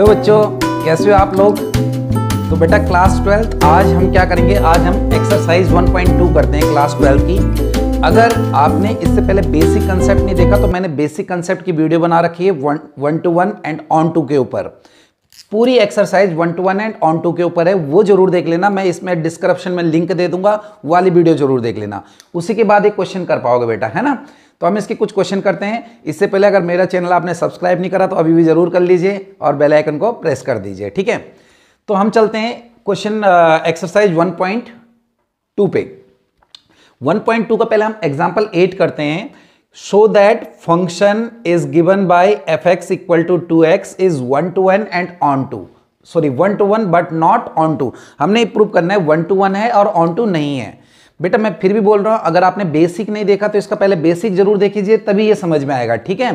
Hello बच्चों कैसे हो आप लोग तो बेटा क्लास ट्वेल्थ आज हम क्या करेंगे आज हम एक्सरसाइज 1.2 करते हैं क्लास ट्वेल्थ की अगर आपने इससे पहले बेसिक कंसेप्ट नहीं देखा तो मैंने बेसिक कंसेप्ट की वीडियो बना रखी है one one to one and onto के ऊपर पूरी exercise one to one and onto के ऊपर है वो जरूर देख लेना मैं इसमें डिस्क्रिप्शन में लिंक दे दूंगा वाली वीडियो जरूर देख लेना उसी के बाद एक क्वेश्चन कर पाओगे बेटा है ना तो हम इसके कुछ क्वेश्चन करते हैं इससे पहले अगर मेरा चैनल आपने सब्सक्राइब नहीं करा तो अभी भी ज़रूर कर लीजिए और बेल आइकन को प्रेस कर दीजिए ठीक है तो हम चलते हैं question exercise one point two पे वन पॉइंट टू का पहले हम एग्जाम्पल एट करते हैं show that function is given by f x equal to two x is one to one and onto sorry one to one but not onto हमने prove करना है one to one है और on to नहीं है बेटा मैं फिर भी बोल रहा हूँ अगर आपने बेसिक नहीं देखा तो इसका पहले बेसिक जरूर देख लीजिए तभी ये समझ में आएगा ठीक है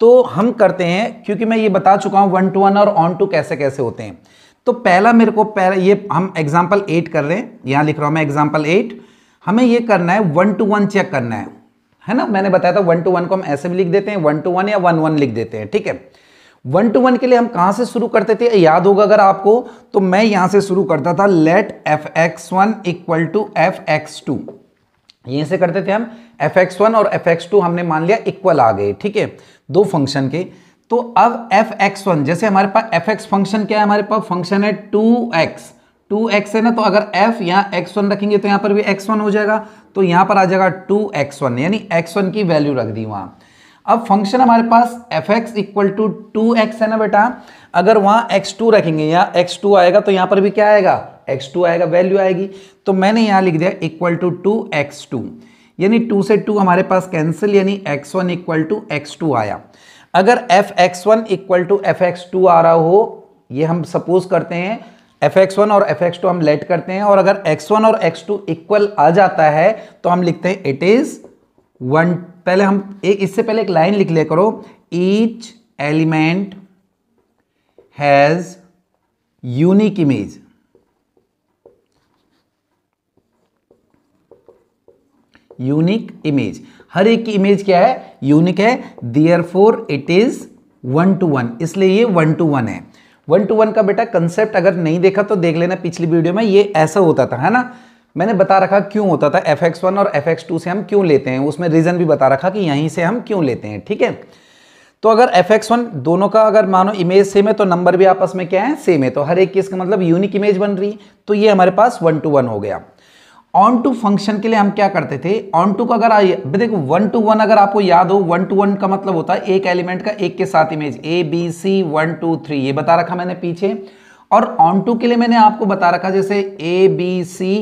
तो हम करते हैं क्योंकि मैं ये बता चुका हूँ वन टू वन और ऑन टू कैसे कैसे होते हैं तो पहला मेरे को पहला ये हम एग्जाम्पल एट कर रहे हैं यहाँ लिख रहा हूँ मैं एग्जाम्पल एट हमें ये करना है वन टू वन चेक करना है है ना मैंने बताया था वन टू वन को हम ऐसे भी लिख देते हैं वन टू वन या वन वन लिख देते हैं ठीक है वन टू वन के लिए हम कहां से शुरू करते थे याद होगा अगर आपको तो मैं यहां से शुरू करता था let f x one equal to f x two यहीं से करते थे हम एफ एक्स वन और एफ एक्स टू हमने मान लिया इक्वल आ गए ठीक है दो फंक्शन के तो अब एफ एक्स वन जैसे हमारे पास एफ एक्स फंक्शन क्या है हमारे पास फंक्शन है टू एक्स टू एक्स है ना तो अगर एफ यहाँ एक्स वन रखेंगे तो यहाँ पर भी एक्स वन हो जाएगा तो यहाँ पर आ जाएगा टू एक्स वन यानी एक्स वन की वैल्यू रख दी वहाँ अब फंक्शन हमारे पास f x equal to two x है ना बेटा अगर वहां एक्स टू रखेंगे या एक्स टू आएगा तो यहां पर भी क्या आएगा एक्स टू आएगा वैल्यू आएगी तो मैंने यहां लिख दिया equal to two x two यानी टू से टू हमारे पास कैंसिल यानी x one equal to x two आया अगर f x one equal to f x two आ रहा हो ये हम सपोज करते हैं एफ एक्स वन और एफ एक्स टू हम लेट करते हैं और अगर एक्स वन और एक्स टू इक्वल आ जाता है तो हम लिखते हैं इट इज वन पहले हम एक इससे पहले एक लाइन लिख लिया करो each element has unique image unique image हर एक की इमेज क्या है यूनिक है therefore it is one to one इसलिए ये वन टू वन है वन टू वन का बेटा कंसेप्ट अगर नहीं देखा तो देख लेना पिछली वीडियो में ये ऐसा होता था है ना मैंने बता रखा क्यों होता था एफ एक्स वन और एफ एक्स टू से हम क्यों लेते हैं उसमें रीज़न भी बता रखा कि यहीं से हम क्यों लेते हैं ठीक है तो अगर एफ एक्स वन दोनों का अगर मानो इमेज सेम है तो नंबर भी आपस में क्या है सेम है तो हर एक की इसका मतलब यूनिक इमेज बन रही तो ये हमारे पास वन टू वन हो गया ऑन टू फंक्शन के लिए हम क्या करते थे ऑन टू का अगर देखो वन टू वन अगर आपको याद हो वन टू वन का मतलब होता है एक एलिमेंट का एक के साथ image A B C one two three ये बता रखा मैंने पीछे और ऑन टू के लिए मैंने आपको बता रखा जैसे ए बी सी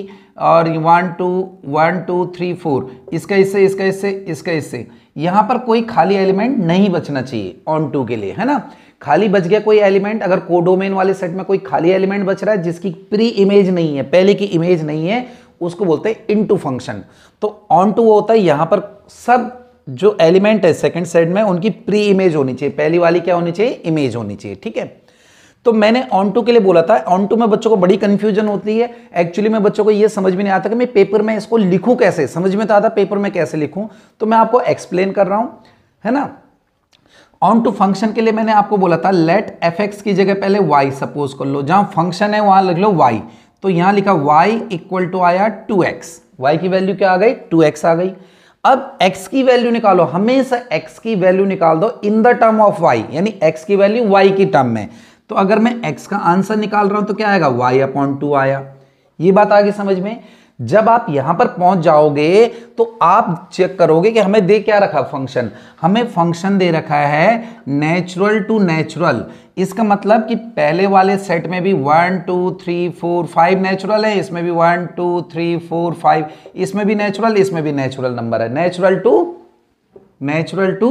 और one to one two three four इसका इससे इसका इससे इसका इससे यहाँ पर कोई खाली एलिमेंट नहीं बचना चाहिए ऑन टू के लिए है ना खाली बच गया कोई एलिमेंट अगर कोडोमेन वाले सेट में कोई खाली एलिमेंट बच रहा है जिसकी प्री इमेज नहीं है पहले की इमेज नहीं है उसको बोलते हैं इन टू फंक्शन तो ऑन टू वो होता है यहाँ पर सब जो एलिमेंट है सेकंड सेट में उनकी प्री इमेज होनी चाहिए पहली वाली क्या होनी चाहिए इमेज होनी चाहिए ठीक है तो मैंने ऑन टू के लिए बोला था ऑन टू में बच्चों को बड़ी कंफ्यूजन होती है एक्चुअली में बच्चों को यह समझ में नहीं आता कि मैं पेपर में इसको लिखूँ कैसे समझ में तो आता पेपर में कैसे लिखूँ तो मैं आपको एक्सप्लेन कर रहा हूं है ना ऑन टू फंक्शन के लिए मैंने आपको बोला था लेट एफ एक्स की जगह पहले वाई सपोज कर लो जहां फंक्शन है वहां लिख लो वाई तो यहां लिखा वाई इक्वल टू आया टू एक्स वाई की वैल्यू क्या आ गई टू एक्स आ गई अब x की वैल्यू निकालो हमेशा x की वैल्यू निकाल दो in the term of y यानी x की वैल्यू y की टर्म में तो अगर मैं x का आंसर निकाल रहा हूं तो क्या आएगा y अपॉन टू आया ये बात आगे समझ में जब आप यहां पर पहुंच जाओगे तो आप चेक करोगे कि हमें दे क्या रखा फंक्शन हमें फंक्शन दे रखा है नेचुरल टू नेचुरल इसका मतलब कि पहले वाले सेट में भी one two three four five natural है इसमें भी one two three four five इसमें भी नेचुरल इसमें भी नेचुरल नंबर है natural to natural to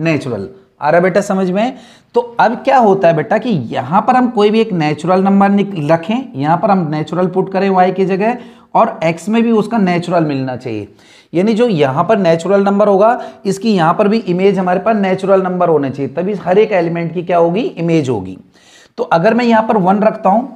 natural आ रहा बेटा समझ में तो अब क्या होता है बेटा कि यहां पर हम कोई भी एक नेचुरल नंबर रखें यहां पर हम नेचुरल पुट करें वाई की जगह और एक्स में भी उसका नेचुरल मिलना चाहिए यानी जो यहाँ पर नेचुरल नंबर होगा इसकी यहाँ पर भी इमेज हमारे पास नेचुरल नंबर होने चाहिए तभी हर एक एलिमेंट की क्या होगी इमेज होगी तो अगर मैं यहाँ पर वन रखता हूँ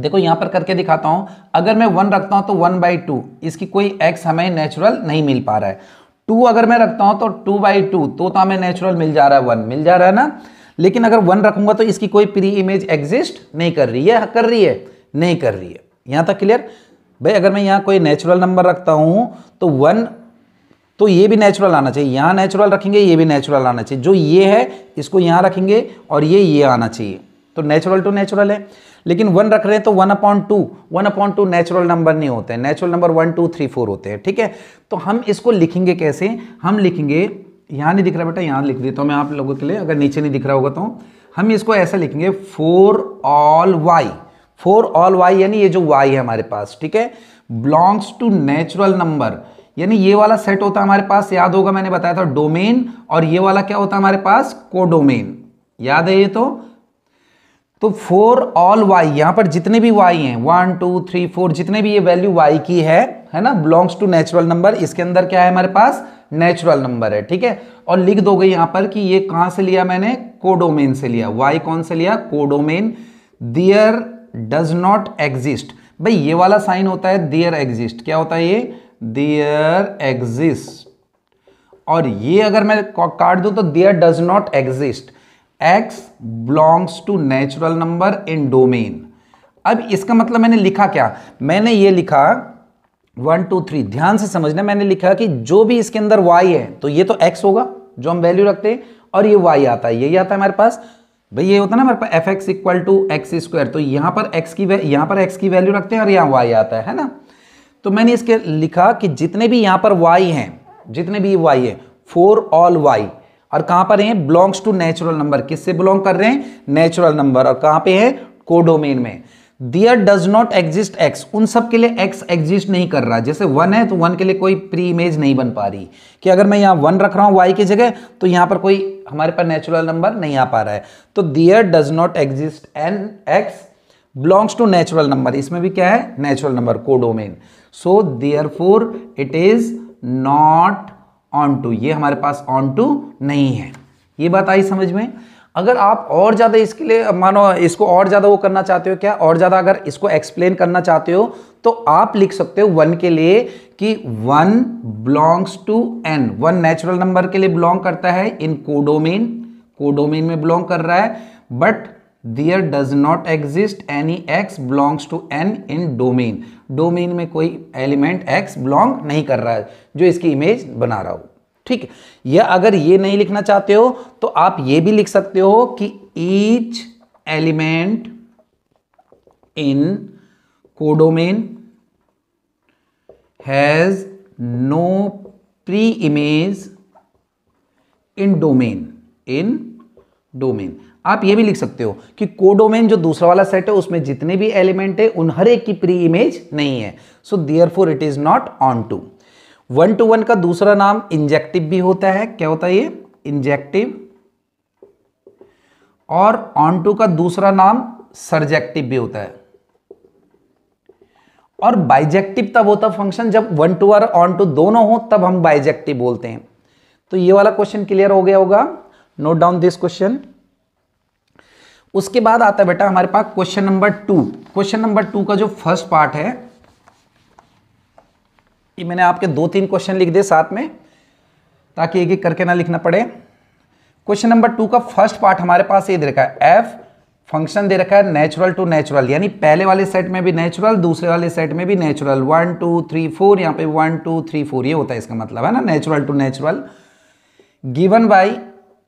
देखो यहाँ पर करके दिखाता हूँ अगर मैं वन रखता हूँ तो वन बाई टू इसकी कोई एक्स हमें नेचुरल नहीं मिल पा रहा है टू अगर मैं रखता हूं तो टू बाई टू तो, तो हमें नेचुरल मिल जा रहा है वन मिल जा रहा है ना लेकिन अगर वन रखूंगा तो इसकी कोई प्री इमेज एग्जिस्ट नहीं कर रही है कर रही है नहीं कर रही है यहां तक क्लियर भाई अगर मैं यहां कोई नेचुरल नंबर रखता हूं तो वन तो ये भी नेचुरल आना चाहिए यहां नेचुरल रखेंगे ये भी नेचुरल आना चाहिए जो ये है इसको यहां रखेंगे और ये ये आना चाहिए तो नेचुरल टू नेचुरल है लेकिन वन रख रहे हैं तो one upon two one upon two natural number नहीं होते हैं natural number one two three four होते हैं ठीक है तो हम इसको लिखेंगे कैसे हम लिखेंगे यहाँ नहीं दिख रहा बेटा यहाँ लिख देता हूँ तो मैं आप लोगों के लिए अगर नीचे नहीं दिख रहा होगा तो हम इसको ऐसा लिखेंगे for all y for all y यानी ये जो वाई है हमारे पास ठीक है बिलोंग्स टू नेचुरल नंबर यानी ये वाला सेट होता है हमारे पास याद होगा मैंने बताया था डोमेन और ये वाला क्या होता है हमारे पास कोडोमेन याद है ये तो तो फोर ऑल वाई यहां पर जितने भी वाई हैं वन टू थ्री फोर जितने भी ये वैल्यू वाई की है है ना बिलोंग्स टू नेचुरल नंबर इसके अंदर क्या है हमारे पास नेचुरल नंबर है ठीक है और लिख दोगे यहां पर कि ये कहां से लिया मैंने कोडोमेन से लिया वाई कौन से लिया codomain there does not exist भाई ये वाला साइन होता है दियर एग्जिस्ट क्या होता है ये दियर एग्जिस्ट और ये अगर मैं काट दू तो there does not exist x belongs to natural number in domain अब इसका मतलब मैंने लिखा क्या मैंने ये लिखा वन टू थ्री ध्यान से समझना मैंने लिखा कि जो भी इसके अंदर वाई है तो ये तो एक्स होगा जो हम वैल्यू रखते हैं और ये वाई आता है यही आता है हमारे पास भाई ये होता है ना हमारे पास f x equal to x square तो यहां पर एक्स की यहां पर एक्स की वैल्यू रखते हैं और यहाँ वाई आता है है ना तो मैंने इसके लिखा कि जितने भी यहां पर वाई हैं जितने भी वाई है फोर ऑल वाई और कहां पर हैं बिलोंग्स टू नेचुरल नंबर किससे बिलोंग कर रहे हैं नेचुरल नंबर और कहां पे है कोडोमेन में there does not exist x उन सब के लिए एक्स एग्जिस्ट नहीं कर रहा जैसे वन है तो वन के लिए कोई प्री इमेज नहीं बन पा रही कि अगर मैं यहाँ वन रख रहा हूं वाई की जगह तो यहां पर कोई हमारे पास नेचुरल नंबर नहीं आ पा रहा है तो there does not exist an x belongs to natural number इसमें भी क्या है natural number codomain so therefore it is not onto ये हमारे पास ऑन टू नहीं है ये बात आई समझ में अगर आप और ज़्यादा इसके लिए मानो इसको और ज़्यादा वो करना चाहते हो क्या और ज़्यादा अगर इसको एक्सप्लेन करना चाहते हो तो आप लिख सकते हो वन के लिए कि one belongs to N one natural number के लिए बिलोंग करता है इन कोडोमेन कोडोमेन में बिलोंग कर रहा है but there does not exist any x belongs to N in domain domain में कोई एलिमेंट एक्स बिलोंग नहीं कर रहा है जो इसकी इमेज बना रहा हो ठीक है या अगर ये नहीं लिखना चाहते हो तो आप ये भी लिख सकते हो कि each element in codomain has no pre image in domain in domain आप ये भी लिख सकते हो कि कोडोमेन जो दूसरा वाला सेट है उसमें जितने भी एलिमेंट है उन हर एक की प्री इमेज नहीं है so therefore it is not onto one to one का दूसरा नाम इंजेक्टिव भी होता है क्या होता है ये इंजेक्टिव और ऑन टू का दूसरा नाम सर्जेक्टिव भी होता है और बाइजेक्टिव तब होता फंक्शन जब वन टू और ऑन टू दोनों हो तब हम बाइजेक्टिव बोलते हैं तो ये वाला क्वेश्चन क्लियर हो गया होगा नोट डाउन दिस क्वेश्चन उसके बाद आता है बेटा हमारे पास question number two question number two का जो फर्स्ट पार्ट है ये मैंने आपके दो तीन क्वेश्चन लिख दिए साथ में ताकि एक एक करके ना लिखना पड़े क्वेश्चन नंबर टू का फर्स्ट पार्ट हमारे पास ये दे रखा है एफ फंक्शन दे रखा है नेचुरल टू नेचुरल यानी पहले वाले सेट में भी नेचुरल दूसरे वाले सेट में भी natural one two three four यहां पे वन टू थ्री फोर ये होता है इसका मतलब है ना natural to natural given by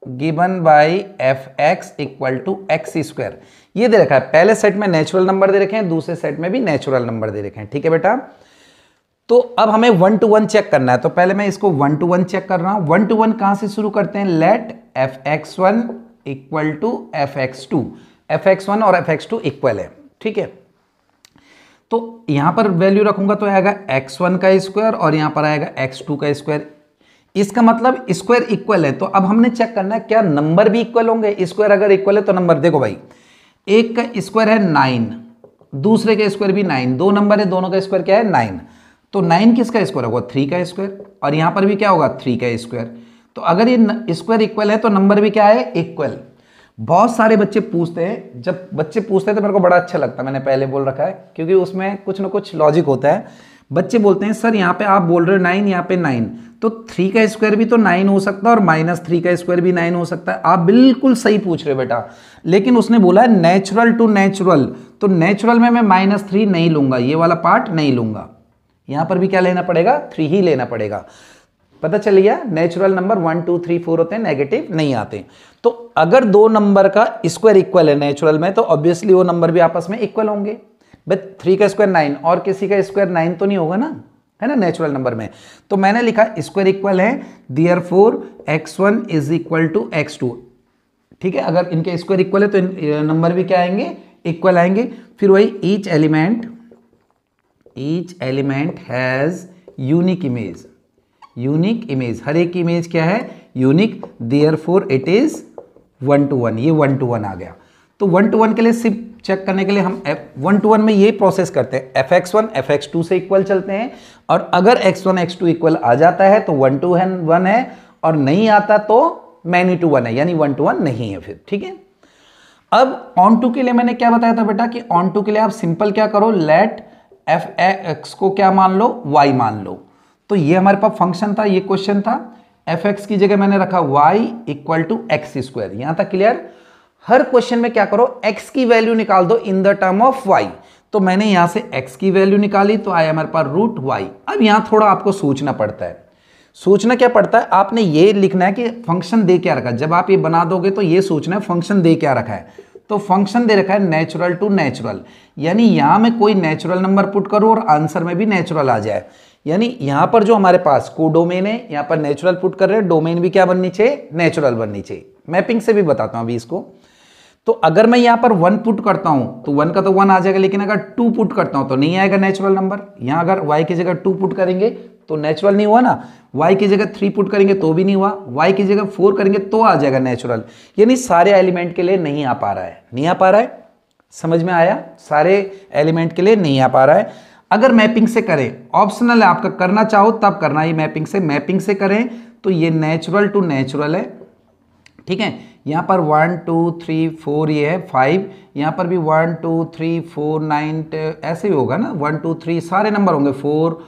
given by f x equal to x square ये दे रखा है पहले सेट में नेचुरल नंबर दे रखे हैं दूसरे सेट में भी नेचुरल नंबर दे रखे हैं ठीक है बेटा तो अब हमें वन टू वन चेक करना है तो पहले मैं इसको वन टू वन चेक कर रहा हूं वन टू वन कहां से शुरू करते हैं let f x one equal to f x two f x one और एफ एक्स टू इक्वल है ठीक है तो यहां पर वैल्यू रखूंगा तो आएगा एक्स वन का स्क्वायर और यहां पर आएगा एक्स टू का स्क्वायर इसका मतलब स्क्वायर इक्वल है तो अब हमने चेक करना है क्या नंबर भी इक्वल होंगे स्क्वायर अगर इक्वल है तो नंबर देखो भाई एक का स्क्वायर है नाइन दूसरे का स्क्वायर भी नाइन दो नंबर है दोनों का स्क्वायर क्या है नाइन तो नाइन किसका स्क्वायर होगा थ्री का स्क्वायर और यहां पर भी क्या होगा थ्री का स्क्वायर तो अगर ये स्क्वायर इक्वल है तो नंबर भी क्या है इक्वल बहुत सारे बच्चे पूछते हैं जब बच्चे पूछते हैं तो मेरे को बड़ा अच्छा लगता है मैंने पहले बोल रखा है क्योंकि उसमें कुछ ना कुछ लॉजिक होता है बच्चे बोलते हैं सर यहाँ पे आप बोल रहे हो नाइन यहाँ पे नाइन तो थ्री का स्क्वायर भी तो नाइन हो सकता है और माइनस थ्री का स्क्वायर भी नाइन हो सकता है आप बिल्कुल सही पूछ रहे बेटा लेकिन उसने बोला है नेचुरल टू नेचुरल तो नेचुरल में मैं माइनस थ्री नहीं लूंगा ये वाला पार्ट नहीं लूंगा यहां पर भी क्या लेना पड़ेगा थ्री ही लेना पड़ेगा पता चल गया natural number one two three four होते हैं नेगेटिव नहीं आते तो अगर दो नंबर का स्क्वायर इक्वल है नेचुरल में तो ऑब्वियसली वो नंबर भी आपस में इक्वल होंगे बट थ्री का स्क्वायर नाइन और किसी का स्क्वायर नाइन तो नहीं होगा ना है ना नेचुरल नंबर में तो मैंने लिखा स्क्वायर इक्वल है therefore x one is equal to x two ठीक है अगर इनके स्क्वायर इक्वल है तो नंबर भी क्या आएंगे इक्वल आएंगे फिर वही each element each element has unique image unique image हर एक इमेज क्या है unique therefore it is one to one ये वन टू वन आ गया तो वन टू वन के लिए सिर्फ चेक करने के लिए हम एफ वन टू वन में ये प्रोसेस करते हैं f x one f x two से इक्वल चलते हैं और अगर x one x two equal आ जाता है तो वन टू वन है और नहीं आता तो मैनी टू वन है यानी वन टू वन नहीं है फिर ठीक है अब ऑन टू के लिए मैंने क्या बताया था बेटा कि ऑन टू के लिए आप सिंपल क्या करो लेट एफ एक्स को क्या मान लो वाई मान लो तो ये हमारे पास फंक्शन था ये क्वेश्चन था एफ एक्स की जगह मैंने रखा y equal to x square यहां तक क्लियर हर क्वेश्चन में क्या करो x की वैल्यू निकाल दो in the term of y तो मैंने यहां से x की वैल्यू निकाली तो आया हमारे पास रूट वाई अब यहां थोड़ा आपको सोचना पड़ता है सोचना क्या पड़ता है आपने ये लिखना है कि फंक्शन दे क्या रखा है जब आप ये बना दोगे तो ये सोचना है फंक्शन दे क्या रखा है तो फंक्शन दे रखा है नेचुरल टू नेचुरल यानी यहां में कोई नेचुरल नंबर पुट करो और आंसर में भी नेचुरल आ जाए यानी यहां पर जो हमारे पास को डोमेन है यहां पर नेचुरल पुट कर रहे हैं डोमेन भी क्या बननी चाहिए नेचुरल बननी चाहिए मैपिंग से भी बताता हूं अभी इसको तो अगर मैं यहां पर वन पुट करता हूं तो वन का तो वन आ जाएगा लेकिन अगर टू पुट करता हूं तो नहीं आएगा नेचुरल नंबर यहां अगर वाई की जगह टू पुट करेंगे तो नेचुरल नहीं हुआ ना वाई की जगह थ्री पुट करेंगे तो भी नहीं हुआ वाई की जगह फोर करेंगे तो आ जाएगा नेचुरल यानी सारे एलिमेंट के लिए नहीं आ पा रहा है नहीं आ पा रहा है समझ में आया सारे एलिमेंट के लिए नहीं आ पा रहा है अगर मैपिंग से करें ऑप्शनल है आपका करना चाहो तब करना ये मैपिंग से मैपिंग से करें तो ये नेचुरल टू नेचुरल है ठीक है यहाँ पर वन टू थ्री फोर ये है फाइव यहाँ पर भी one two three four nine ऐसे ही होगा ना वन टू थ्री सारे नंबर होंगे फोर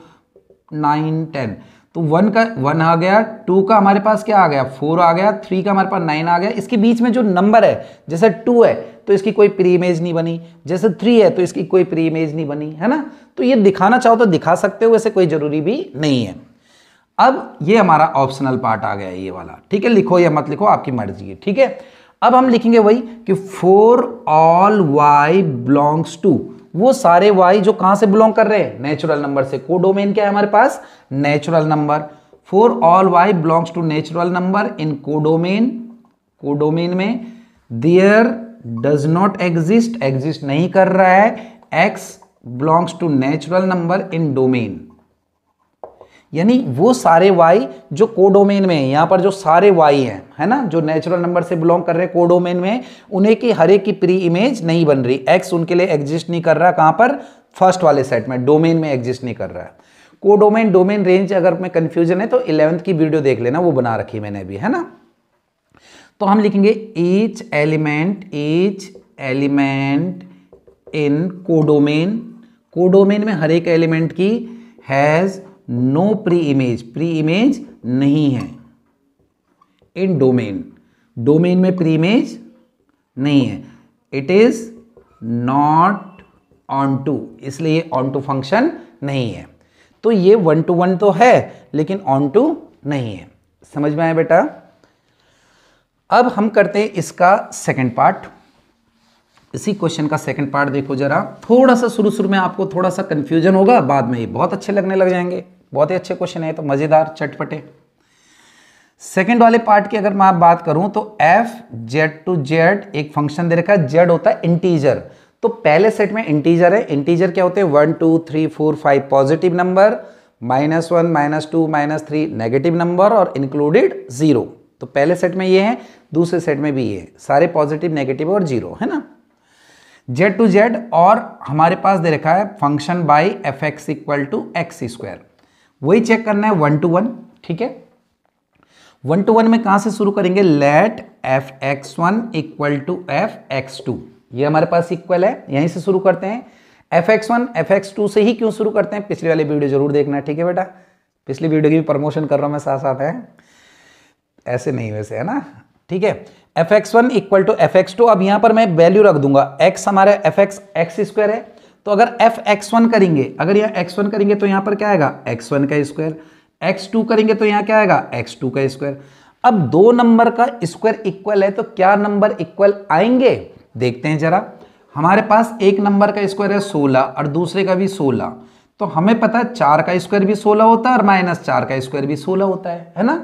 नाइन टेन तो वन का वन आ गया टू का हमारे पास क्या आ गया फोर आ गया थ्री का हमारे पास नाइन आ गया इसके बीच में जो नंबर है जैसे टू है तो इसकी कोई प्री इमेज नहीं बनी जैसे थ्री है तो इसकी कोई प्री इमेज नहीं बनी है ना तो ये दिखाना चाहो तो दिखा सकते हो वैसे कोई ज़रूरी भी नहीं है अब ये हमारा ऑप्शनल पार्ट आ गया ये वाला ठीक है लिखो या मत लिखो आपकी मर्जी है ठीक है अब हम लिखेंगे वही कि for all y belongs to वो सारे वाई जो कहाँ से बिलोंग कर रहे हैं नेचुरल नंबर से कोडोमेन क्या है हमारे पास natural number for all y belongs to natural number in codomain codomain में there does not exist exist नहीं कर रहा है x belongs to natural number in domain यानी वो सारे वाई जो कोडोमेन में है यहाँ पर जो सारे वाई हैं है ना जो नेचुरल नंबर से बिलोंग कर रहे हैं कोडोमेन में उन्हें की हरे की प्री इमेज नहीं बन रही एक्स उनके लिए एग्जिस्ट नहीं कर रहा कहाँ पर फर्स्ट वाले सेट में डोमेन में एग्जिस्ट नहीं कर रहा है कोडोमेन डोमेन रेंज अगर में कन्फ्यूजन है तो इलेवंथ की वीडियो देख लेना वो बना रखी मैंने अभी है ना तो हम लिखेंगे each element each element in codomain codomain में हर एक एलिमेंट की has no pre preimage preimage नहीं है इन डोमेन डोमेन में प्री इमेज नहीं है it is not onto इसलिए ऑन टू फंक्शन नहीं है तो ये वन टू वन तो है लेकिन ऑन टू नहीं है समझ में आया बेटा अब हम करते हैं इसका सेकंड पार्ट इसी क्वेश्चन का सेकंड पार्ट देखो जरा थोड़ा सा शुरू शुरू में आपको थोड़ा सा कंफ्यूजन होगा बाद में ये बहुत अच्छे लगने लग जाएंगे बहुत ही अच्छे क्वेश्चन है तो मज़ेदार चटपटे सेकेंड वाले पार्ट की अगर मैं बात करूं तो एफ जेड टू जेड एक फंक्शन दे रखा है जेड होता है इंटीजर तो पहले सेट में इंटीजर है इंटीजर क्या होते हैं one two three four five positive number minus one minus two minus three negative number और इंक्लूडेड जीरो तो पहले सेट में ये है दूसरे सेट में भी ये है सारे पॉजिटिव नेगेटिव और जीरो है ना जेड टू जेड और हमारे पास दे रखा है function by f x equal to x square वही चेक करना है वन टू वन ठीक है वन टू वन में कहाँ से शुरू करेंगे let f x one equal to f x two ये हमारे पास इक्वल है यहीं से शुरू करते हैं f x one f x two से ही क्यों शुरू करते हैं पिछले वाले वीडियो जरूर देखना ठीक है बेटा पिछली वीडियो की भी प्रमोशन कर रहा हूं मैं साथ साथ है ऐसे नहीं वैसे है ना ठीक है f x one equal to f x two अब यहां पर मैं वैल्यू रख दूंगा एक्स हमारा एफ एक्स एक्स स्क्वायर है तो अगर एफ एक्स वन करेंगे अगर यहाँ एक्स वन करेंगे तो यहाँ पर क्या आएगा एक्स वन का स्क्वायर एक्स टू करेंगे तो यहाँ क्या आएगा एक्स टू का स्क्वायर अब दो नंबर का स्क्वायर इक्वल है तो क्या नंबर इक्वल आएंगे देखते हैं जरा हमारे पास एक नंबर का स्क्वायर है सोलह और दूसरे का भी सोलह तो हमें पता है चार का स्क्वायर भी सोलह होता है और माइनस चार का स्क्वायर भी सोलह होता है है ना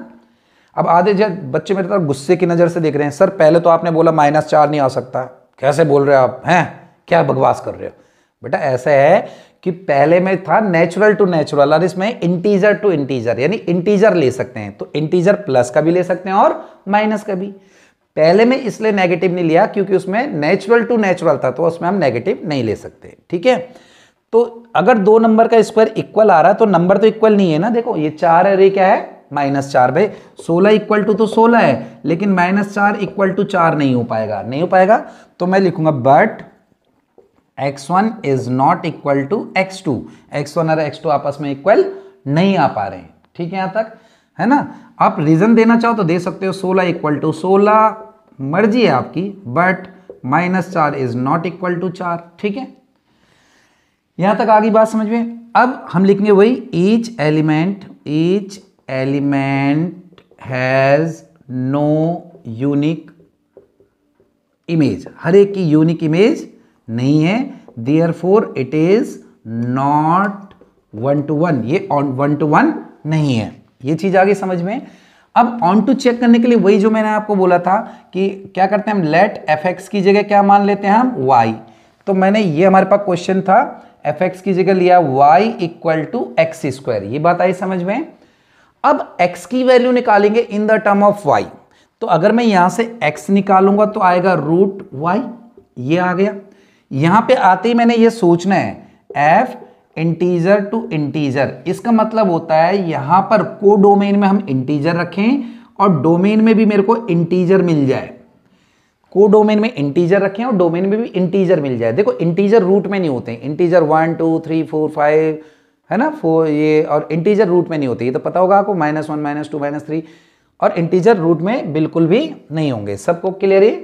अब आधे जब बच्चे मेरे तरफ गुस्से की नज़र से देख रहे हैं सर पहले तो आपने बोला माइनस चार नहीं आ सकता कैसे बोल रहे हो आप हैं क्या बकवास कर रहे हो बेटा ऐसा है कि पहले में था नेचुरल टू नेचुरल और इसमें इंटीजर टू इंटीजर यानी इंटीजर ले सकते हैं तो इंटीजर प्लस का भी ले सकते हैं और माइनस का भी पहले में इसलिए नेगेटिव नहीं लिया क्योंकि उसमें नेचुरल टू नेचुरल था तो उसमें हम नेगेटिव नहीं ले सकते ठीक है तो अगर दो नंबर का स्क्वायर इक्वल आ रहा है तो नंबर तो इक्वल नहीं है ना देखो ये चार है रे क्या है माइनस चार भाई सोलह इक्वल टू तो सोलह है लेकिन माइनस चार इक्वल टू चार नहीं हो पाएगा नहीं हो पाएगा तो मैं लिखूंगा but x one is not equal to x two x one और एक्स टू आपस में इक्वल नहीं आ पा रहे हैं ठीक है यहां तक है ना आप रीज़न देना चाहो तो दे सकते हो सोलह इक्वल टू सोलह मर्जी है आपकी बट माइनस चार इज नॉट इक्वल टू चार ठीक है यहां तक आगे बात समझ में अब हम लिखेंगे वही each element each element has no unique image हर एक की यूनिक इमेज नहीं है therefore it is not one to one ये वन टू वन नहीं है ये चीज आगे समझ में अब ऑन टू चेक करने के लिए वही जो मैंने आपको बोला था कि क्या करते हैं हम लेट एफ एक्स की जगह क्या मान लेते हैं हम वाई तो मैंने ये हमारे पास क्वेश्चन था एफ एक्स की जगह लिया y equal to x square ये बात आई समझ में अब एक्स की वैल्यू निकालेंगे in the term of y तो अगर मैं यहां से एक्स निकालूंगा तो आएगा रूट वाई ये आ गया यहां पे आते ही मैंने ये सोचना है एफ इंटीजर टू इंटीजर इसका मतलब होता है यहां पर को डोमेन में हम इंटीजर रखें और डोमेन में भी मेरे को इंटीजर मिल जाए को डोमेन में इंटीजर रखें और डोमेन में भी इंटीजर मिल जाए देखो इंटीजर रूट में नहीं होते integer one two three four five है ना फोर ये और इंटीजर रूट में नहीं होते ये तो पता होगा आपको minus one minus two minus three और इंटीजर रूट में बिल्कुल भी नहीं होंगे सबको क्लियर है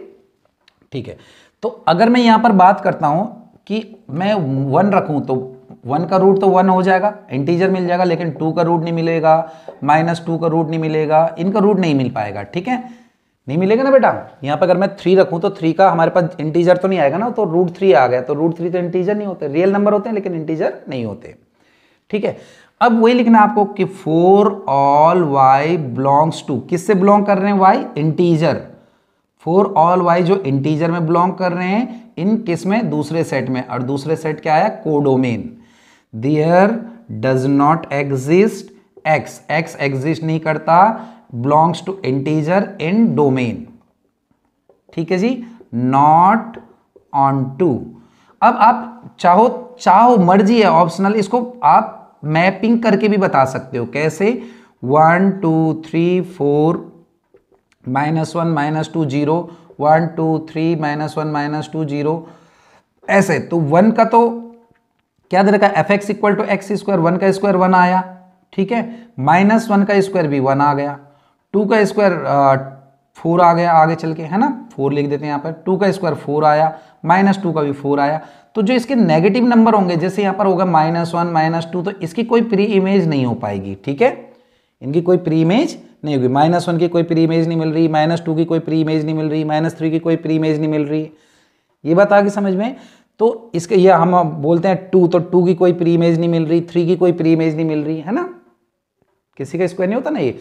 ठीक है तो अगर मैं यहां पर बात करता हूं कि मैं वन रखूं तो वन का रूट तो वन हो जाएगा इंटीजर मिल जाएगा लेकिन टू का रूट नहीं मिलेगा माइनस टू का रूट नहीं मिलेगा इनका रूट नहीं मिल पाएगा ठीक है नहीं मिलेगा ना बेटा यहाँ पर अगर मैं थ्री रखूँ तो थ्री का हमारे पास इंटीजर तो नहीं आएगा ना तो रूट थ्री आ गया तो रूट थ्री तो इंटीजर नहीं होते रियल नंबर होते हैं लेकिन इंटीजर नहीं होते ठीक है अब वही लिखना आपको कि for all y belongs to किससे बिलोंग कर रहे हैं y integer for all y जो इंटीजर में बिलोंग कर रहे हैं इन किस में दूसरे सेट में और दूसरे सेट क्या आया codomain there does not exist x x exist नहीं करता belongs to integer in domain ठीक है जी नॉट ऑन टू अब आप चाहो चाहो मर्जी है ऑप्शनल इसको आप मैपिंग करके भी बता सकते हो कैसे one two three four minus one minus two zero one two three minus one minus two zero ऐसे तो वन का तो क्या दे रखा है f x equal to x square one का स्क्वायर वन आया ठीक है माइनस वन का स्क्वायर भी वन आ गया टू का स्क्वायर फोर आ गया आगे चल के है ना फोर लिख देते हैं यहाँ पर टू का स्क्वायर फोर आया माइनस टू का भी फोर आया तो जो इसके नेगेटिव नंबर होंगे जैसे यहाँ पर होगा माइनस वन माइनस टू तो इसकी कोई प्री इमेज नहीं हो पाएगी ठीक है इनकी कोई प्री इमेज नहीं होगी माइनस वन की कोई प्री इमेज नहीं मिल रही माइनस टू की कोई प्री इमेज नहीं मिल रही माइनस थ्री की कोई प्री इमेज नहीं मिल रही ये बात आगे समझ में तो इसके ये हम बोलते हैं टू तो टू की कोई प्री इमेज नहीं मिल रही थ्री की कोई प्री इमेज नहीं मिल रही है ना किसी का स्क्वायर नहीं होता ना ये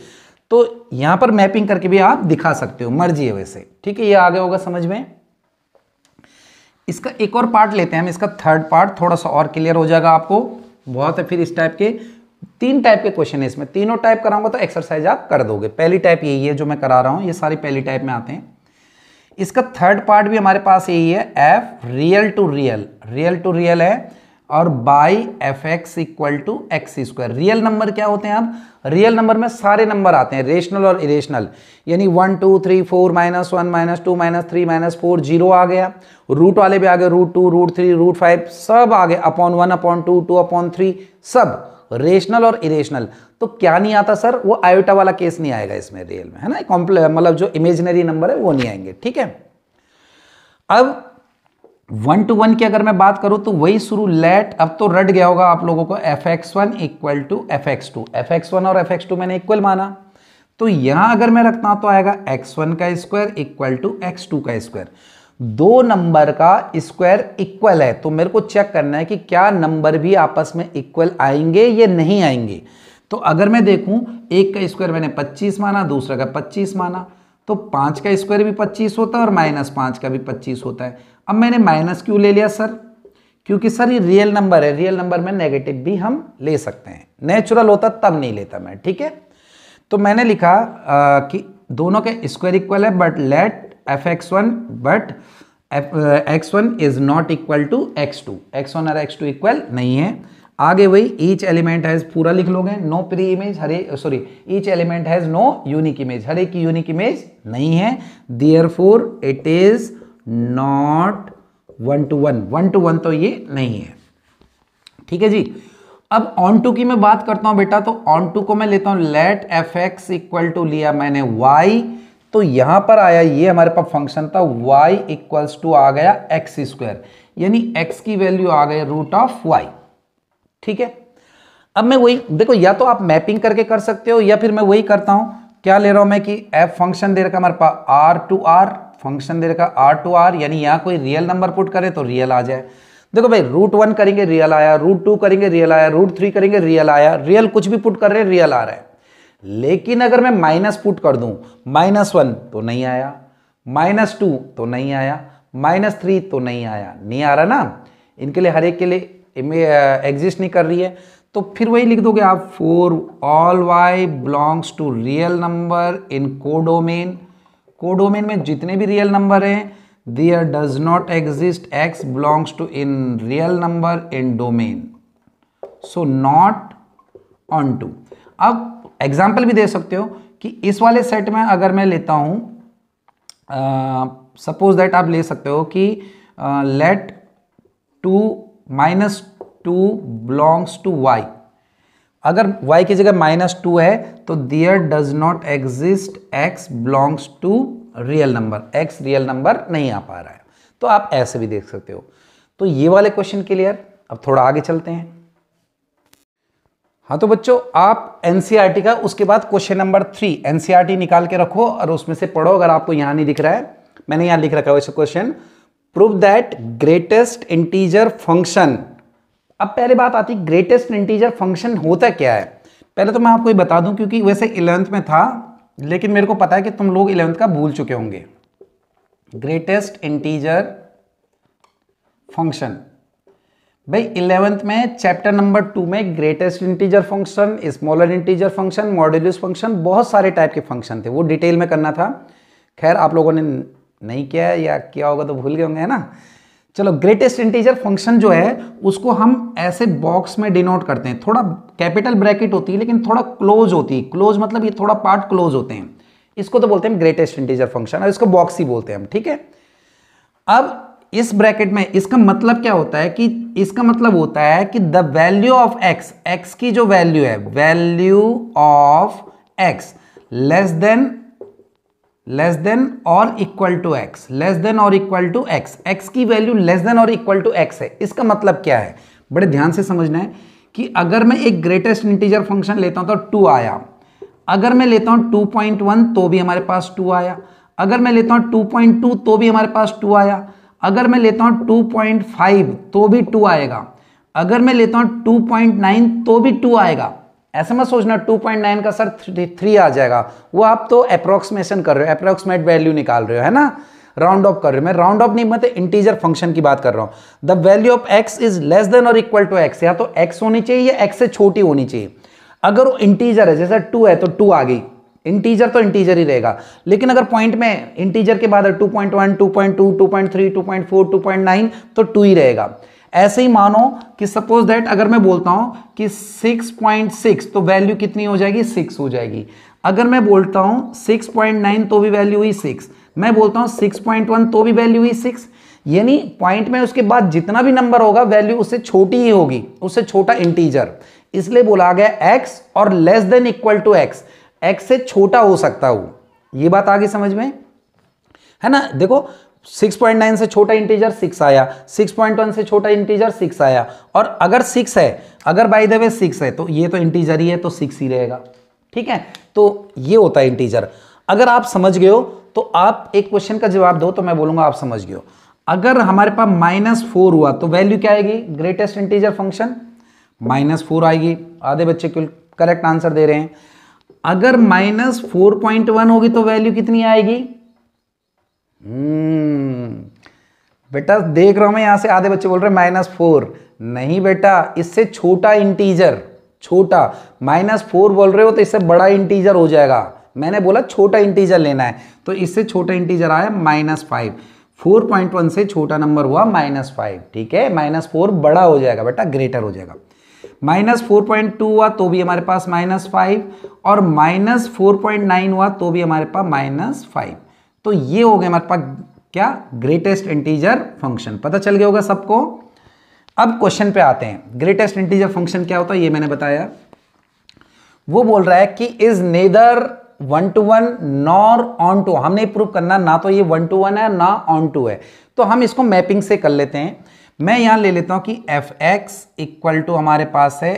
तो यहां पर मैपिंग करके भी आप दिखा सकते हो मर्जी है वैसे ठीक है ये आगे होगा समझ में इसका एक और पार्ट लेते हैं हम इसका थर्ड पार्ट थोड़ा सा और क्लियर हो जाएगा आपको बहुत है फिर इस टाइप के तीन टाइप के क्वेश्चन है इसमें तीनों टाइप कराऊंगा तो एक्सरसाइज आप कर दोगे पहली टाइप यही है जो मैं करा रहा हूं ये सारी पहली टाइप में आते हैं इसका थर्ड पार्ट भी हमारे पास यही है f real to real real to real है और by f x equal to x square real number क्या होते हैं अब रियल नंबर में सारे नंबर आते हैं रेशनल और इरेशनल यानी one two three four minus one minus two minus three minus four zero आ गया रूट वाले भी आ गए root two root three root five सब आ गए upon one upon two two upon three सब रेशनल और इरेशनल तो क्या नहीं आता सर वो आयोटा वाला केस नहीं आएगा इसमें रियल में है ना मतलब जो इमेजिनरी नंबर है वो नहीं आएंगे ठीक है अब वन टू वन की अगर मैं बात करूं तो वही शुरू लेट अब तो रट गया होगा आप लोगों को f x one equal to f x two f x one और एफ एक्स टू मैंने इक्वल माना तो यहां अगर मैं रखता हूं तो आएगा एक्स वन का square equal to x two का स्क्वायर दो नंबर का स्क्वायर इक्वल है तो मेरे को चेक करना है कि क्या नंबर भी आपस में इक्वल आएंगे या नहीं आएंगे तो अगर मैं देखूं एक का स्क्वायर मैंने पच्चीस माना दूसरा का पच्चीस माना तो पांच का स्क्वायर भी पच्चीस होता है और माइनस पांच का भी पच्चीस होता है अब मैंने माइनस क्यों ले लिया सर क्योंकि सर ये रियल नंबर है रियल नंबर में नेगेटिव भी हम ले सकते हैं नेचुरल होता तब नहीं लेता मैं ठीक है तो मैंने लिखा आ, कि दोनों के स्क्वायर इक्वल है but let f x one but x one is not equal to x two x one और एक्स टू इक्वल नहीं है आगे वही ईच एलिमेंट हैज पूरा लिख लोगे no pre preimage here sorry each element has no unique image here की unique image नहीं है therefore it is not one to one one to one तो ये नहीं है ठीक है जी अब ऑन टू की मैं बात करता हूं बेटा तो ऑन टू को मैं लेता हूं let f x equal to लिया मैंने वाई तो यहां पर आया ये हमारे पास फंक्शन था वाई इक्वल्स टू आ गया एक्स स्क्वायर यानी एक्स की वैल्यू आ गई रूट ऑफ वाई ठीक है अब मैं वही देखो या तो आप मैपिंग करके कर सकते हो या फिर मैं वही करता हूं क्या ले रहा हूं मैं कि एफ फंक्शन दे रखा हमारे पास आर टू आर फंक्शन दे रखा आर टू आर यानी यहाँ कोई रियल नंबर पुट करे तो रियल आ जाए देखो भाई रूट वन करेंगे रियल आया रूट टू करेंगे रियल आया रूट थ्री करेंगे रियल आया रियल कुछ भी पुट कर रहे रियल आ रहा है लेकिन अगर मैं माइनस पुट कर दूं माइनस वन तो नहीं आया माइनस टू तो नहीं आया माइनस थ्री तो नहीं आया नहीं आ रहा ना इनके लिए हर एक के लिए एग्जिस्ट नहीं कर रही है तो फिर वही लिख दोगे आप for all y belongs to real number in codomain codomain में जितने भी रियल नंबर हैं there does not exist x belongs to in real number in domain so not onto अब एग्जाम्पल भी दे सकते हो कि इस वाले सेट में अगर मैं लेता हूं सपोज दैट आप ले सकते हो कि let two minus two belongs to y अगर y की जगह माइनस टू है तो there does not exist x belongs to real number x real number नहीं आ पा रहा है तो आप ऐसे भी देख सकते हो तो ये वाले क्वेश्चन क्लियर अब थोड़ा आगे चलते हैं हाँ तो बच्चों आप एनसीईआरटी e का उसके बाद क्वेश्चन नंबर थ्री एनसीईआरटी निकाल के रखो और उसमें से पढ़ो अगर आपको यहाँ नहीं दिख रहा है मैंने यहाँ लिख रखा है वैसे question prove that greatest integer function अब पहले बात आती ग्रेटेस्ट इंटीजर फंक्शन होता क्या है पहले तो मैं आपको ये बता दूं क्योंकि वैसे इलेवंथ में था लेकिन मेरे को पता है कि तुम लोग इलेवंथ का भूल चुके होंगे ग्रेटेस्ट इंटीजर फंक्शन भाई इलेवेंथ में चैप्टर नंबर टू में greatest integer function smaller integer function module function बहुत सारे टाइप के फंक्शन थे वो डिटेल में करना था खैर आप लोगों ने नहीं किया है या किया होगा तो भूल गए होंगे है ना चलो ग्रेटेस्ट इंटीजर फंक्शन जो है उसको हम ऐसे बॉक्स में डिनोट करते हैं थोड़ा कैपिटल ब्रैकेट होती है लेकिन थोड़ा क्लोज होती है क्लोज मतलब ये थोड़ा पार्ट क्लोज होते हैं इसको तो बोलते हैं ग्रेटेस्ट इंटीजर फंक्शन और इसको बॉक्स ही बोलते हैं हम ठीक है अब इस ब्रैकेट में इसका मतलब क्या होता है कि इसका मतलब होता है कि the value of x x की जो वैल्यू है value of x less than less than और equal to x less than और इक्वल टू एक्स एक्स की वैल्यू लेस देन और इक्वल टू एक्स है इसका मतलब क्या है बड़े ध्यान से समझना है कि अगर मैं एक ग्रेटेस्ट इंटीजर फंक्शन लेता हूँ तो टू आया अगर मैं लेता हूँ टू पॉइंट वन तो भी हमारे पास टू आया अगर मैं लेता हूँ टू पॉइंट टू तो भी हमारे पास टू आया अगर मैं लेता हूँ टू पॉइंट फाइव तो भी टू आएगा अगर मैं लेता हूँ टू पॉइंट नाइन तो भी टू आएगा ऐसे मत सोचना 2.9 का सर थ्री आ जाएगा वो आप तो अप्रोक्सीमेशन कर रहे हो अप्रोक्सीमेट वैल्यू निकाल रहे हो है ना राउंड ऑफ कर रहे हो मैं राउंड ऑफ नहीं मतलब इंटीजर फंक्शन की बात कर रहा हूँ the value of x is less than और इक्वल टू एक्स या तो एक्स होनी चाहिए या एक्स से छोटी होनी चाहिए अगर वो इंटीजर है जैसे टू है तो टू आ गई इंटीजर तो इंटीजर ही रहेगा लेकिन अगर पॉइंट में इंटीजर के बाद 2.1, 2.2, 2.3, 2.4, 2.9 तो 2 ही रहेगा ऐसे ही मानो कि सपोज दैट अगर मैं बोलता हूं कि 6.6 तो वैल्यू कितनी हो जाएगी 6 हो जाएगी अगर मैं बोलता हूं 6.9 तो भी वैल्यू हुई 6 मैं बोलता हूं 6.1 तो भी वैल्यू हुई 6 यानी पॉइंट में उसके बाद जितना भी नंबर होगा वैल्यू उससे छोटी ही होगी उससे छोटा इंटीजर इसलिए बोला गया एक्स और less than equal to x x से छोटा हो सकता हूं ये बात आगे समझ में है ना देखो 6.9 से छोटा इंटीजर 6 आया 6.1 से छोटा इंटीजर 6 आया और अगर 6 है अगर बाई द वे 6 है तो ये तो इंटीजर ही है तो 6 ही रहेगा ठीक है तो ये होता है इंटीजर अगर आप समझ गए हो तो आप एक क्वेश्चन का जवाब दो तो मैं बोलूंगा आप समझ गए हो अगर हमारे पास माइनस फोर हुआ तो वैल्यू क्या आएगी greatest integer function minus four आएगी आधे बच्चे करेक्ट आंसर दे रहे हैं अगर माइनस फोर पॉइंट वन होगी तो वैल्यू कितनी आएगी हम्म। बेटा देख रहा हूं मैं यहां से आधे बच्चे बोल रहे माइनस फोर नहीं बेटा इससे छोटा इंटीजर छोटा माइनस फोर बोल रहे हो तो इससे बड़ा इंटीजर हो जाएगा मैंने बोला छोटा इंटीजर लेना है तो इससे छोटा इंटीजर आया minus five four point one से छोटा नंबर हुआ माइनस फाइव ठीक है माइनस फोर बड़ा हो जाएगा बेटा ग्रेटर हो जाएगा माइनस फोर पॉइंट टू हुआ तो भी हमारे पास माइनस फाइव और माइनस फोर पॉइंट नाइन हुआ तो भी हमारे पास माइनस फाइव तो ये हो गया हमारे पास क्या ग्रेटेस्ट इंटीजर फंक्शन पता चल गया होगा सबको अब क्वेश्चन पे आते हैं ग्रेटेस्ट इंटीजर फंक्शन क्या होता है ये मैंने बताया वो बोल रहा है कि is neither one to one nor onto हमने प्रूव करना ना तो ये वन टू वन है ना ऑन टू है तो हम इसको मैपिंग से कर लेते हैं मैं यहां ले लेता हूं कि एफ एक्स इक्वल टू हमारे पास है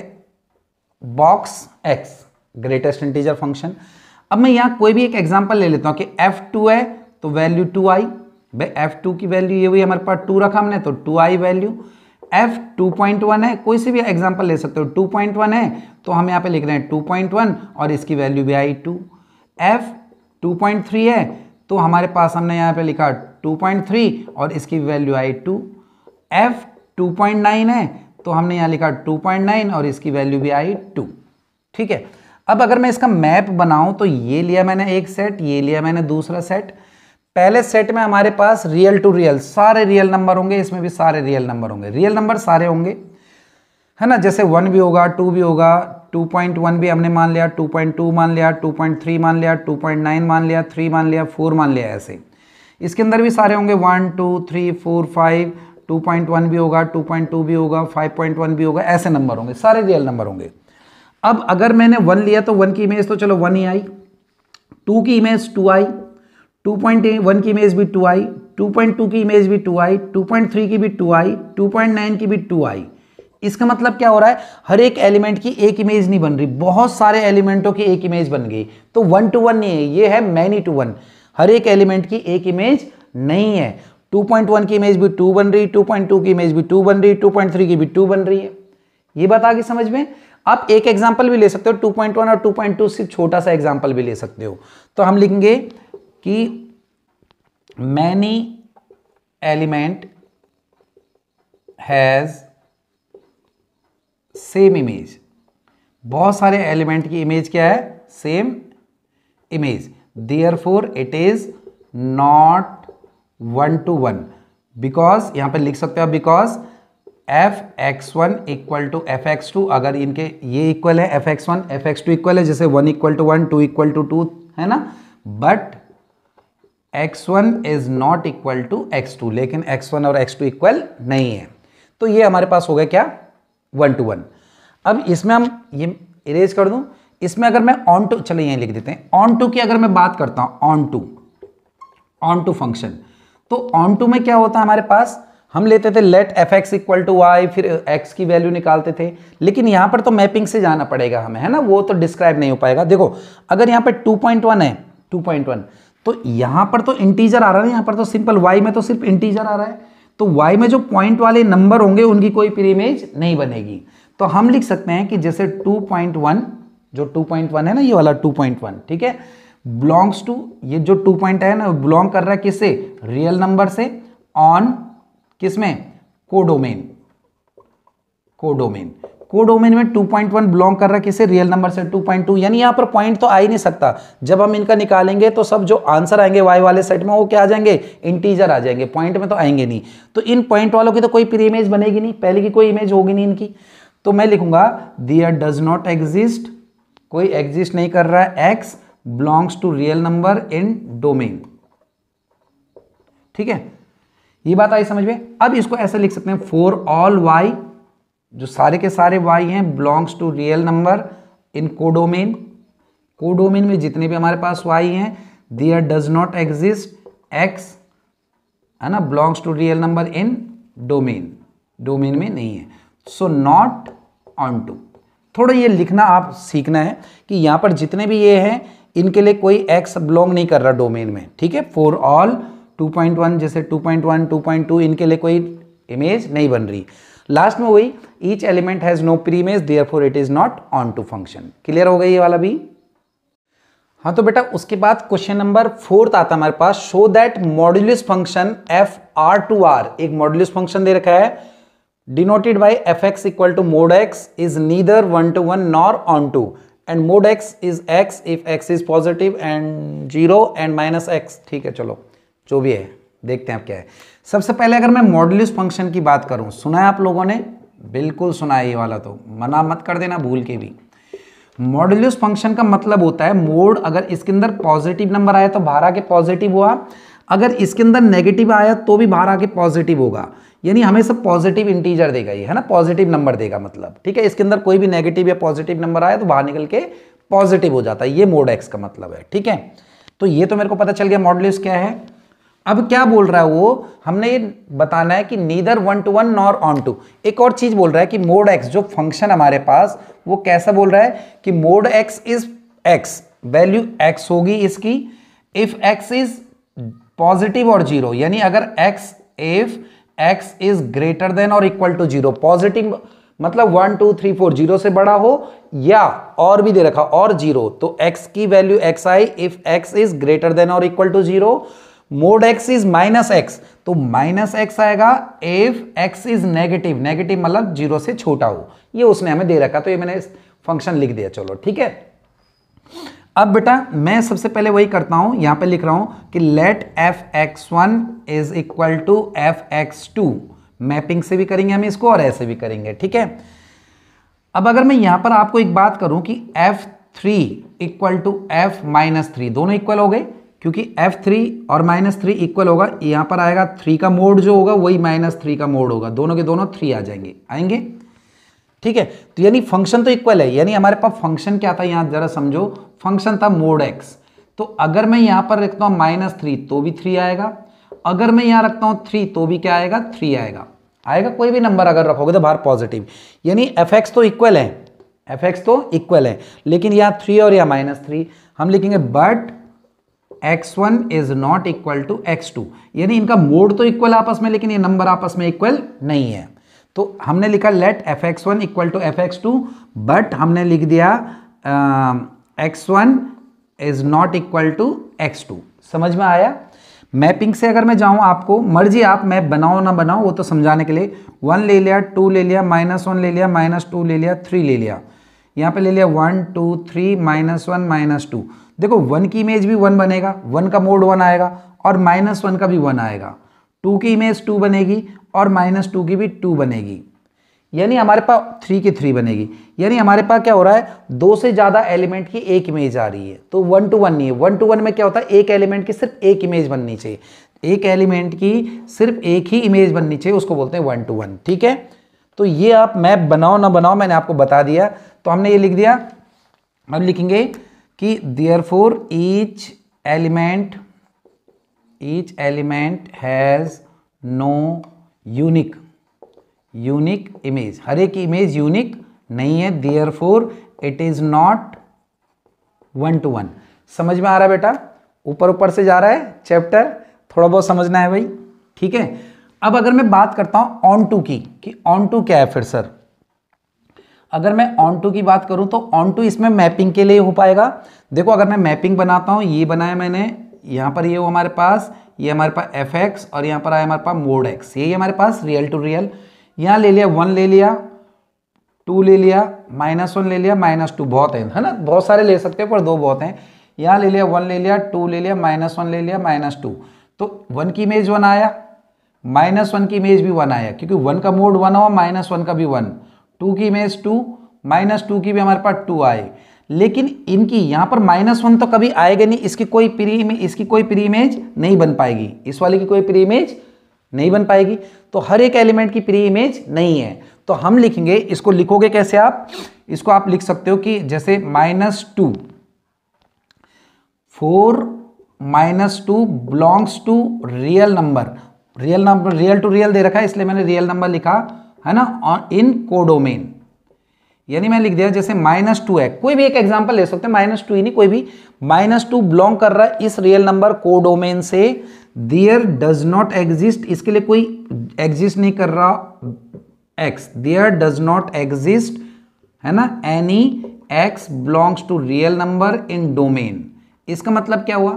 box x greatest integer function अब मैं यहाँ कोई भी एक एग्जाम्पल ले लेता हूँ कि एफ टू है तो वैल्यू टू आई भाई एफ टू की वैल्यू ये हुई हमारे पास टू रखा हमने तो टू आई value f two point one है कोई से भी एग्जाम्पल ले सकते हो टू पॉइंट वन है तो हम यहाँ पे लिख रहे हैं टू पॉइंट वन और इसकी वैल्यू भी आई two f two point three है तो हमारे पास हमने यहाँ पे लिखा टू पॉइंट थ्री और इसकी वैल्यू आई two f two point nine है तो हमने यहाँ लिखा टू पॉइंट नाइन और इसकी वैल्यू भी आई टू ठीक है अब अगर मैं इसका मैप बनाऊं तो ये लिया मैंने एक सेट ये लिया मैंने दूसरा सेट पहले सेट में हमारे पास रियल टू रियल सारे रियल नंबर होंगे इसमें भी सारे रियल नंबर होंगे रियल नंबर सारे होंगे है ना जैसे वन भी होगा टू भी होगा 2.1 भी हमने मान लिया 2.2 मान लिया 2.3 मान लिया 2.9 मान लिया 3 मान लिया 4 मान लिया ऐसे इसके अंदर भी सारे होंगे 1, 2, 3, 4, 5, 2.1 भी होगा 2.2 भी होगा 5.1 भी होगा ऐसे नंबर होंगे सारे रियल नंबर होंगे अब अगर मैंने वन लिया तो वन की इमेज तो चलो वन ही आई टू की इमेज टू आई टू पॉइंट वन की इमेज भी टू आई टू पॉइंट टू की इमेज भी टू आई टू पॉइंट थ्री की भी टू आई टू पॉइंट नाइन की भी टू आई इसका मतलब क्या हो रहा है हर एक एलिमेंट की एक इमेज नहीं बन रही बहुत सारे एलिमेंटों की एक इमेज बन गई तो वन टू वन नहीं है ये है मैनी टू वन हर एक एलिमेंट की एक इमेज नहीं है 2.1 की इमेज भी 2 बन रही 2.2 की इमेज भी 2 बन रही 2.3 की भी 2 बन रही है ये बात के समझ में आप एक एग्जाम्पल भी ले सकते हो 2.1 और 2.2 से छोटा सा एग्जाम्पल भी ले सकते हो तो हम लिखेंगे कि many element has same image बहुत सारे एलिमेंट की इमेज क्या है same image therefore it is not one to one because यहां पर लिख सकते हो because f x one equal to f x two अगर इनके ये इक्वल है f x one f x two equal है जैसे one equal to one two equal to two है ना but x one is not equal to x two लेकिन x one और एक्स टू इक्वल नहीं है तो ये हमारे पास हो गया क्या वन टू वन अब इसमें हम ये इरेज कर दूं इसमें अगर मैं ऑन टू चलो यहीं लिख देते हैं ऑन टू की अगर मैं बात करता हूं onto onto function तो ऑन टू में क्या होता है हमारे पास हम लेते थे let f x equal to y फिर एक्स की वैल्यू निकालते थे लेकिन यहाँ पर तो मैपिंग से जाना पड़ेगा हमें है ना वो तो डिस्क्राइब नहीं हो पाएगा देखो अगर यहाँ पर 2.1 है 2.1 तो यहाँ पर तो इंटीजर आ रहा है यहाँ पर तो सिंपल वाई में तो सिर्फ इंटीजर आ रहा है तो वाई में जो पॉइंट वाले नंबर होंगे उनकी कोई प्रीमेज नहीं बनेगी तो हम लिख सकते हैं कि जैसे 2.1 जो 2.1 है ना ये वाला 2.1 ठीक है बिलोंग्स टू ये जो टू पॉइंट है ना बिलोंग कर रहा है किससे रियल नंबर से ऑन किसमें कोडोमेन कोडोमेन कोडोमेन में 2.1 बिलोंग कर रहा है किसे रियल नंबर से 2.2 यानी यहां पर पॉइंट तो आ ही नहीं सकता जब हम इनका निकालेंगे तो सब जो आंसर आएंगे वाई वाले सेट में वो क्या आ जाएंगे इंटीजर आ जाएंगे पॉइंट में तो आएंगे नहीं तो इन पॉइंट वालों की तो कोई प्री इमेज बनेगी नहीं पहले की कोई इमेज होगी नहीं इनकी तो मैं लिखूंगा दियर डज नॉट एग्जिस्ट कोई एग्जिस्ट नहीं कर रहा है x belongs to real number in domain ठीक है ये बात आई समझ में अब इसको ऐसे लिख सकते हैं फोर ऑल वाई जो सारे के सारे वाई हैं belongs to real number in codomain codomain में जितने भी हमारे पास वाई हैं there does not exist x है ना belongs to real number in domain domain में नहीं है सो नॉट ऑन टू थोड़ा ये लिखना आप सीखना है कि यहां पर जितने भी ये हैं इनके लिए कोई एक्स बिलोंग नहीं कर रहा डोमेन में ठीक है फॉर ऑल 2.1 जैसे 2.1, 2.2 इनके लिए कोई इमेज नहीं बन रही लास्ट में वही each element has no pre preimage therefore it is not onto function clear हो गई ये वाला भी हाँ तो बेटा उसके बाद क्वेश्चन नंबर फोर्थ आता हमारे पास show that modulus function f R to R एक मॉड्यूलिस फंक्शन दे रखा है denoted by f x equal to mod x is neither one to one nor onto and mod x is x if x is positive and zero and minus x ठीक है चलो जो भी है देखते हैं आप क्या है सबसे पहले अगर मैं मॉडल्यूस फंक्शन की बात करूं सुना है आप लोगों ने बिल्कुल सुना है ये वाला तो मना मत कर देना भूल के भी मॉडल्यूस फंक्शन का मतलब होता है मोड अगर इसके अंदर पॉजिटिव नंबर आया तो बाहर आके पॉजिटिव हुआ अगर इसके अंदर नेगेटिव आया तो भी बाहर के पॉजिटिव होगा यानी हमें सब पॉजिटिव इंटीजर देगा ये है ना पॉजिटिव नंबर देगा मतलब ठीक है इसके अंदर कोई भी नेगेटिव या पॉजिटिव नंबर आया तो बाहर निकल के पॉजिटिव हो जाता है ये मोड एक्स का मतलब है ठीक है तो ये तो मेरे को पता चल गया मॉडल्यूस क्या है अब क्या बोल रहा है वो हमने ये बताना है कि neither one to one nor onto एक और चीज बोल रहा है कि मोड एक्स जो फंक्शन हमारे पास वो कैसा बोल रहा है कि mod x is x value x होगी इसकी इफ एक्स इज पॉजिटिव और जीरो यानी अगर x if x is greater than और इक्वल टू जीरो पॉजिटिव मतलब one two three four zero से बड़ा हो या और भी दे रखा और जीरो तो एक्स की वैल्यू एक्स आई if x is greater than और equal to zero mod x is minus x तो माइनस एक्स आएगा f x is negative negative मतलब जीरो से छोटा हो ये उसने हमें दे रखा तो ये मैंने फंक्शन लिख दिया चलो ठीक है अब बेटा मैं सबसे पहले वही करता हूं यहां पे लिख रहा हूं कि let f x one is equal to f x two mapping से भी करेंगे हम इसको और ऐसे भी करेंगे ठीक है अब अगर मैं यहां पर आपको एक बात करूं कि f three equal to f minus three दोनों इक्वल हो गए क्योंकि F3 और माइनस थ्री इक्वल होगा यहाँ पर आएगा थ्री का मोड जो होगा वही माइनस थ्री का मोड होगा दोनों के दोनों थ्री आ जाएंगे आएंगे ठीक है तो यानी फंक्शन तो इक्वल है यानी हमारे पास फंक्शन क्या था यहाँ जरा समझो फंक्शन था मोड एक्स तो अगर मैं यहाँ पर रखता हूँ माइनस थ्री तो भी थ्री आएगा अगर मैं यहाँ रखता हूँ थ्री तो भी क्या आएगा थ्री आएगा आएगा कोई भी नंबर अगर रखोगे तो बाहर पॉजिटिव यानी एफ एक्स तो इक्वल है एफ एक्स तो इक्वल है लेकिन यहाँ थ्री और यहाँ माइनस थ्री हम लिखेंगे but x one is not equal to x two यानी इनका मोड तो इक्वल आपस में लेकिन ये नंबर आपस में इक्वल नहीं है तो हमने लिखा let f x one equal to f x two but हमने लिख दिया x one is not equal to x two समझ में आया मैपिंग से अगर मैं जाऊं आपको मर्जी आप मैप बनाओ ना बनाओ वो तो समझाने के लिए वन ले लिया टू ले लिया माइनस वन ले लिया माइनस टू ले लिया थ्री ले लिया यहाँ पे ले लिया one two three minus one minus two देखो वन की इमेज भी वन बनेगा वन का मोड वन आएगा और माइनस वन का भी वन आएगा टू की इमेज टू बनेगी और माइनस टू की भी टू बनेगी यानी हमारे पास थ्री की थ्री बनेगी यानी हमारे पास क्या हो रहा है दो से ज़्यादा एलिमेंट की एक इमेज आ रही है तो वन टू वन नहीं है वन टू वन में क्या होता है एक एलिमेंट की सिर्फ एक इमेज बननी चाहिए एक एलिमेंट की सिर्फ एक ही इमेज बननी चाहिए उसको बोलते हैं वन टू वन ठीक है तो ये आप मैप बनाओ ना बनाओ मैंने आपको बता दिया तो हमने ये लिख दिया अब लिखेंगे कि therefore each element each element has no unique unique image हर एक इमेज यूनिक नहीं है therefore it is not one to one समझ में आ रहा है बेटा ऊपर ऊपर से जा रहा है चैप्टर थोड़ा बहुत समझना है भाई ठीक है अब अगर मैं बात करता हूँ ऑन टू की कि ऑन टू क्या है फिर सर अगर मैं ऑन टू की बात करूँ तो ऑन टू इसमें मैपिंग के लिए हो पाएगा देखो अगर मैं मैपिंग बनाता हूँ ये बनाया मैंने यहाँ पर ये यह हो हमारे पास ये हमारे पास एफ एक्स और यहाँ पर आया हमारे पास मोड एक्स यही हमारे पास रियल टू रियल यहाँ ले लिया वन ले लिया टू ले लिया माइनस वन ले लिया माइनस टू बहुत है है ना बहुत सारे ले सकते हो पर दो बहुत हैं यहाँ ले लिया वन ले लिया टू ले लिया माइनस वन ले लिया माइनस टू तो वन की इमेज वन आया माइनस वन की इमेज भी वन आया क्योंकि वन का मोड वन हुआ माइनस वन का भी वन टू की इमेज टू माइनस टू की भी हमारे पास टू आए लेकिन इनकी यहाँ पर माइनस वन तो कभी आएगा नहीं इसकी कोई प्री इसकी कोई प्री इमेज नहीं बन पाएगी इस वाले की कोई प्री इमेज नहीं बन पाएगी तो हर एक एलिमेंट की प्री इमेज नहीं है तो हम लिखेंगे इसको लिखोगे कैसे आप इसको आप लिख सकते हो कि जैसे minus two for minus two belongs to real number real number real to real दे रखा है इसलिए मैंने रियल नंबर लिखा है ना ऑन इन कोडोमेन यानी मैं लिख दिया जैसे माइनस टू है कोई भी एक एग्जाम्पल ले सकते हैं माइनस टू ही नहीं कोई भी माइनस टू बिलोंग कर रहा है इस रियल नंबर कोडोमेन से दियर डज नॉट एग्जिस्ट इसके लिए कोई एग्जिस्ट नहीं कर रहा x there does not exist है ना any x belongs to real number in domain इसका मतलब क्या हुआ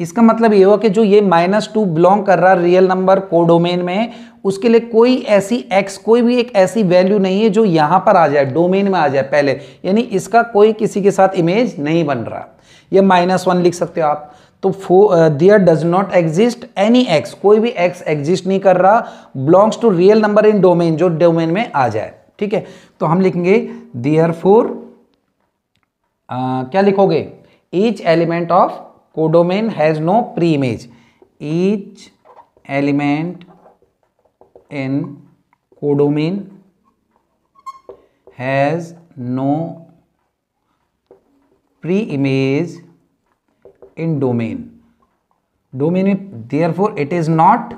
इसका मतलब ये हुआ कि जो ये माइनस टू बिलोंग कर रहा रियल नंबर कोडोमेन में उसके लिए कोई ऐसी एक्स कोई भी एक ऐसी वैल्यू नहीं है जो यहां पर आ जाए डोमेन में आ जाए पहले यानी इसका कोई किसी के साथ इमेज नहीं बन रहा ये माइनस वन लिख सकते हो आप तो for there does not exist any x कोई भी एक्स एग्जिस्ट नहीं कर रहा belongs to real number in domain जो डोमेन में आ जाए ठीक है तो हम लिखेंगे दियर फोर uh, क्या लिखोगे each element of codomain has no pre image each element in codomain has no pre image in domain domain therefore it is not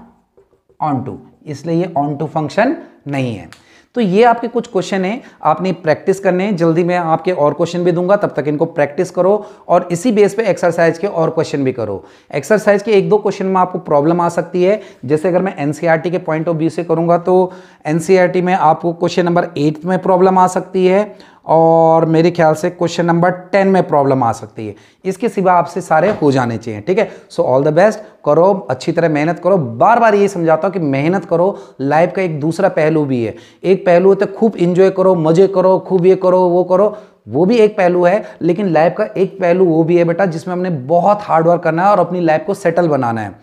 onto इसलिए ये ऑन टू फंक्शन नहीं है तो ये आपके कुछ क्वेश्चन हैं आपने प्रैक्टिस करने हैं जल्दी मैं आपके और क्वेश्चन भी दूंगा तब तक इनको प्रैक्टिस करो और इसी बेस पे एक्सरसाइज के और क्वेश्चन भी करो एक्सरसाइज के एक दो क्वेश्चन में आपको प्रॉब्लम आ सकती है जैसे अगर मैं एन e के पॉइंट ऑफ व्यू से करूँगा तो एन e में आपको क्वेश्चन नंबर एट में प्रॉब्लम आ सकती है और मेरे ख्याल से क्वेश्चन नंबर टेन में प्रॉब्लम आ सकती है इसके सिवा आपसे सारे हो जाने चाहिए ठीक है सो ऑल द बेस्ट करो अच्छी तरह मेहनत करो बार बार ये समझाता हूँ कि मेहनत करो लाइफ का एक दूसरा पहलू भी है एक पहलू है तो खूब इन्जॉय करो मज़े करो खूब ये करो वो करो वो भी एक पहलू है लेकिन लाइफ का एक पहलू वो भी है बेटा जिसमें हमने बहुत हार्डवर्क करना है और अपनी लाइफ को सेटल बनाना है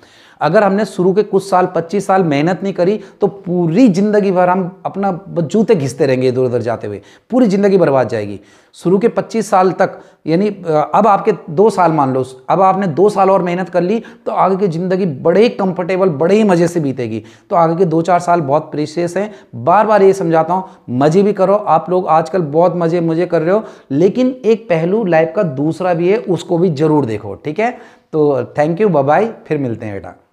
अगर हमने शुरू के कुछ साल पच्चीस साल मेहनत नहीं करी तो पूरी ज़िंदगी भर हम अपना जूते घिसते रहेंगे इधर उधर जाते हुए पूरी ज़िंदगी बर्बाद जाएगी शुरू के पच्चीस साल तक यानी अब आपके दो साल मान लो अब आपने दो साल और मेहनत कर ली तो आगे की ज़िंदगी बड़े ही कंफर्टेबल बड़े ही मज़े से बीतेगी तो आगे के दो चार साल बहुत प्रेशियस हैं बार बार ये समझाता हूँ मज़े भी करो आप लोग आजकल बहुत मज़े मज़े कर रहे हो लेकिन एक पहलू लाइफ का दूसरा भी है उसको भी ज़रूर देखो ठीक है तो थैंक यू बाय फिर मिलते हैं बेटा